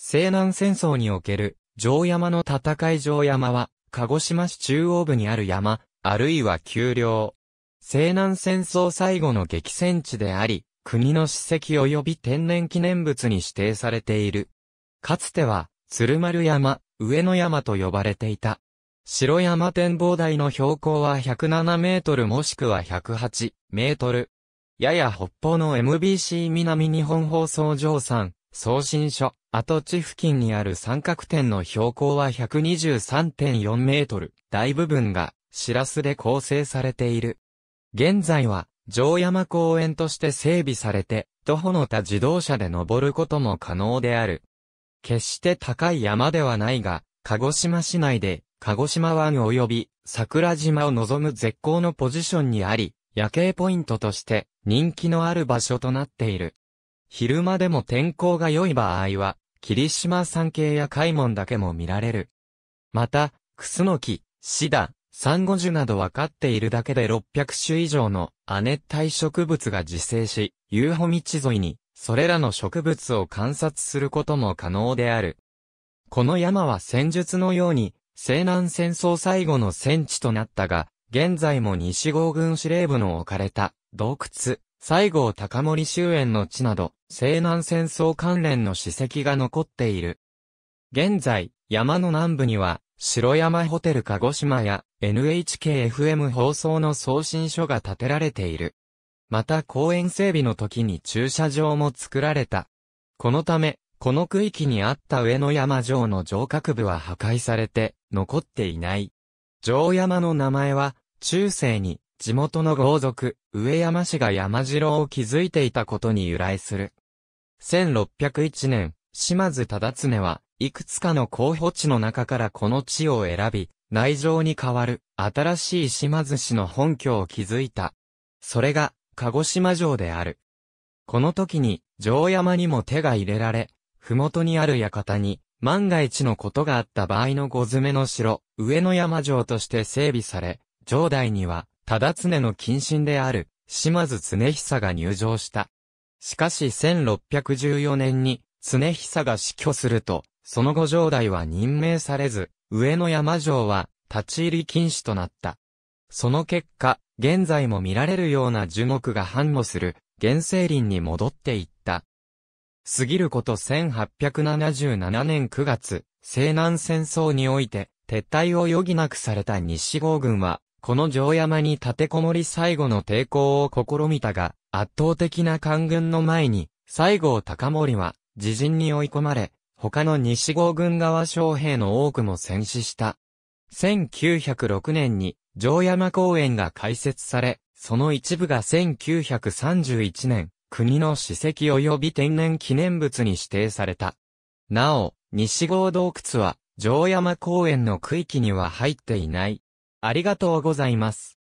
西南戦争における、城山の戦い城山は、鹿児島市中央部にある山、あるいは丘陵。西南戦争最後の激戦地であり、国の史跡及び天然記念物に指定されている。かつては、鶴丸山、上野山と呼ばれていた。白山展望台の標高は107メートルもしくは108メートル。やや北方の MBC 南日本放送上山、送信所、跡地付近にある三角点の標高は123.4メートル。大部分が、シラスで構成されている。現在は、城山公園として整備されて、徒歩の他自動車で登ることも可能である。決して高い山ではないが、鹿児島市内で、鹿児島湾及び桜島を望む絶好のポジションにあり、夜景ポイントとして人気のある場所となっている。昼間でも天候が良い場合は、霧島山系や海門だけも見られる。また、クスノキ、シダ、サンゴジュなど分かっているだけで600種以上の亜熱帯植物が自生し、遊歩道沿いに、それらの植物を観察することも可能である。この山は戦術のように、西南戦争最後の戦地となったが、現在も西郷軍司令部の置かれた洞窟、西郷隆盛終焉の地など、西南戦争関連の史跡が残っている。現在、山の南部には、白山ホテル鹿児島や NHKFM 放送の送信所が建てられている。また公園整備の時に駐車場も作られた。このため、この区域にあった上野山城の城郭部は破壊されて残っていない。城山の名前は中世に地元の豪族、上山氏が山城を築いていたことに由来する。1601年、島津忠常は、いくつかの候補地の中からこの地を選び、内城に代わる、新しい島津氏の本拠を築いた。それが、鹿児島城である。この時に、城山にも手が入れられ、麓にある館に、万が一のことがあった場合の御詰めの城、上野山城として整備され、城代には、忠常の近親である、島津常久が入城した。しかし1614年に、常久が死去すると、その後城代は任命されず、上野山城は、立ち入り禁止となった。その結果、現在も見られるような樹木が繁茂する、原生林に戻っていった。過ぎること1877年9月、西南戦争において、撤退を余儀なくされた西郷軍は、この城山に立てこもり最後の抵抗を試みたが、圧倒的な官軍の前に、西郷隆盛は、自陣に追い込まれ、他の西郷軍側将兵の多くも戦死した。1906年に、城山公園が開設され、その一部が1931年、国の史跡及び天然記念物に指定された。なお、西郷洞窟は、城山公園の区域には入っていない。ありがとうございます。